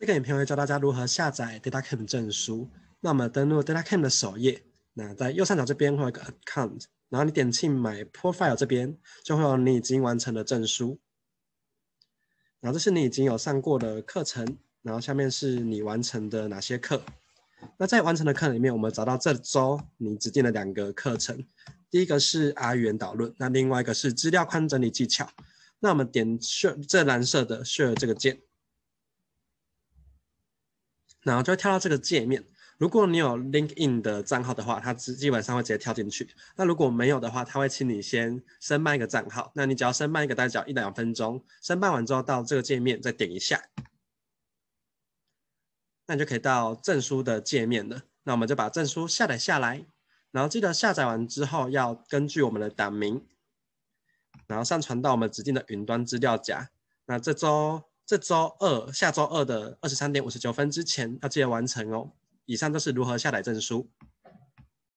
这个影片会教大家如何下载 DataCamp 证书。那我们登录 DataCamp 的首页，那在右上角这边会有一个 Account，然后你点进 My Profile 这边，就会有你已经完成的证书。然后这是你已经有上过的课程，然后下面是你完成的哪些课。那在完成的课里面，我们找到这周你指定的两个课程，第一个是 R 语言导论，那另外一个是资料框整理技巧。那我们点 Share 这蓝色的 Share 这个键。然后就会跳到这个界面。如果你有 LinkedIn 的账号的话，它直基本上会直接跳进去。那如果没有的话，它会请你先申办一个账号。那你只要申办一个，大概只要一两分钟。申办完之后，到这个界面再点一下，那你就可以到证书的界面了。那我们就把证书下载下来，然后记得下载完之后要根据我们的档名，然后上传到我们指定的云端资料夹。那这周。这周二、下周二的二十三点五十九分之前要记得完成哦。以上都是如何下载证书。